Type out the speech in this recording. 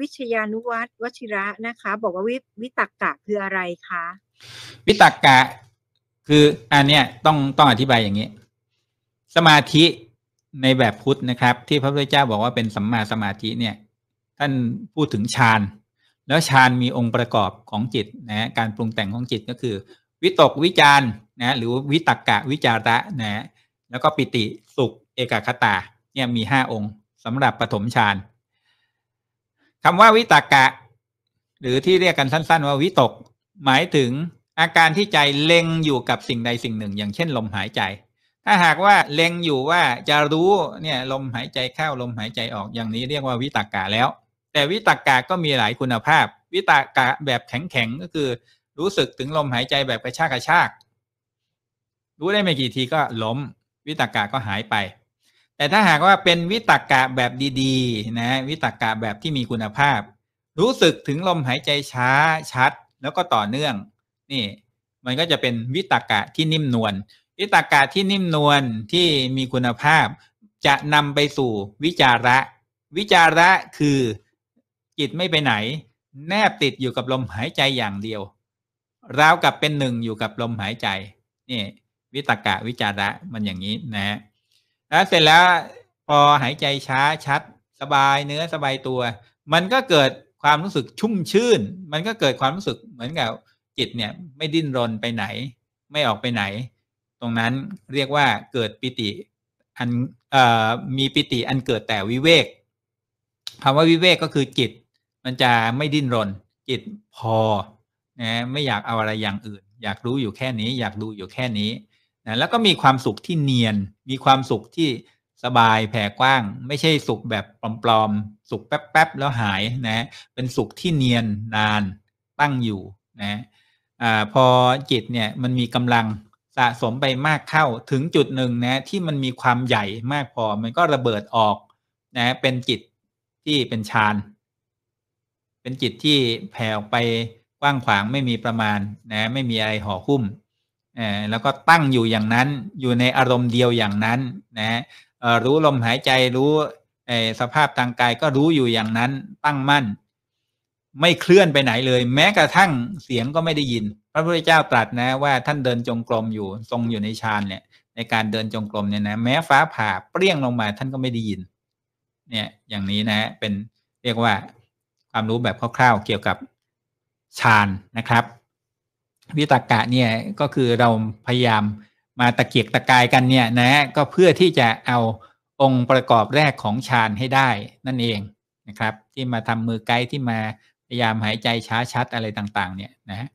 วิชยานุวัตรวชิระนะคะ บอกว่าวิวิตักกะคืออะไรคะ วิตักกะคืออันเนี้ยต้องต้องอธิบายอย่างนี้ สมาธิในแบบพุทธนะครับ ที่พระพุทธเจ้าบอกว่าเป็นสัมมาสมาธิเนี่ย ท่านพูดถึงฌานแล้วฌานมีองค์ประกอบของจิตนะการปรุงแต่งของจิตก็คือ วิตกวิจารนะ หรือวิตักกะวิจาระนะ แล้วก็ปิติสุขเอกคตา เนี่ยมีห้าองค์สำหรับปฐมฌานคำว่าวิตากะหรือที่เรียกกันสั้นๆว่าวิตก หมายถึงอาการที่ใจเล็งอยู่กับสิ่งใดสิ่งหนึ่งอย่างเช่นลมหายใจ ถ้าหากว่าเล็งอยู่ว่าจะรู้เนี่ยลมหายใจเข้าลมหายใจออกอย่างนี้เรียกว่าวิตากะแล้ว แต่วิตากะก็มีหลายคุณภาพ วิตากะแบบแข็งๆก็คือ รู้สึกถึงลมหายใจแบบกระชากกระชากรู้ได้ไม่กี่ทีก็ล้มวิตากะก็หายไปแต่ถ้าหากว่าเป็นวิตกกะแบบดี ๆ นะ วิตกกะแบบที่มีคุณภาพ รู้สึกถึงลมหายใจช้าชัด แล้วก็ต่อเนื่อง นี่ มันก็จะเป็นวิตกกะที่นิ่มนวลวิตกกะที่นิ่มนวลที่มีคุณภาพจะนำไปสู่วิจาระ วิจาระคือจิตไม่ไปไหน แนบติดอยู่กับลมหายใจอย่างเดียวราวกับเป็นหนึ่งอยู่กับลมหายใจนี่ วิตกะ วิจาระมันอย่างนี้นะฮะแล้วเสร็จแล้วพอหายใจช้าชัด สบายเนื้อสบายตัว มันก็เกิดความรู้สึกชุ่มชื่นมันก็เกิดความรู้สึกเหมือนกับจิตเนี่ยไม่ดิ้นรนไปไหน ไม่ออกไปไหน ตรงนั้นเรียกว่าเกิดปิติอันมีปิติอันเกิดแต่วิเวกคำว่าวิเวกก็คือจิต มันจะไม่ดิ้นรน จิตพอนะไม่อยากเอาอะไรอย่างอื่นอยากรู้อยู่แค่นี้ อยากดูอยู่แค่นี้นะแล้วก็มีความสุขที่เนียน มีความสุขที่สบายแผ่กว้าง ไม่ใช่สุขแบบปลอมๆ สุขแป๊บๆแล้วหายนะ เป็นสุขที่เนียนนานตั้งอยู่นะอ่าพอจิตเนี่ยมันมีกำลังสะสมไปมากเข้าถึงจุดหนึ่งนะที่มันมีความใหญ่มากพอมันก็ระเบิดออกนะเป็นจิตที่เป็นฌานเป็นจิตที่แผ่ออกไปกว้างขวางไม่มีประมาณนะไม่มีอะไรห่อหุ้มแล้วก็ตั้งอยู่อย่างนั้นอยู่ในอารมณ์เดียวอย่างนั้น นะรู้ลมหายใจรู้สภาพทางกายก็รู้อยู่อย่างนั้นตั้งมั่น ไม่เคลื่อนไปไหนเลย แม้กระทั่งเสียงก็ไม่ได้ยิน พระพุทธเจ้าตรัสนะ ว่าท่านเดินจงกรมอยู่ ทรงอยู่ในฌานเนี่ย ในการเดินจงกรมเนี่ยนะ แม้ฟ้าผ่าเปรี้ยงลงมา ท่านก็ไม่ได้ยิน เนี่ยอย่างนี้นะเป็นเรียกว่าความรู้แบบคร่าวๆเกี่ยวกับฌานนะครับวิตากะเนี่ยก็คือเราพยายามมาตะเกียกตะกายกันเนี่ยนะก็เพื่อที่จะเอาองค์ประกอบแรกของฌานให้ได้นั่นเองนะครับ ที่มาทำมือไกด์ที่มาพยายามหายใจช้าชัดอะไรต่างๆเนี่ยนะ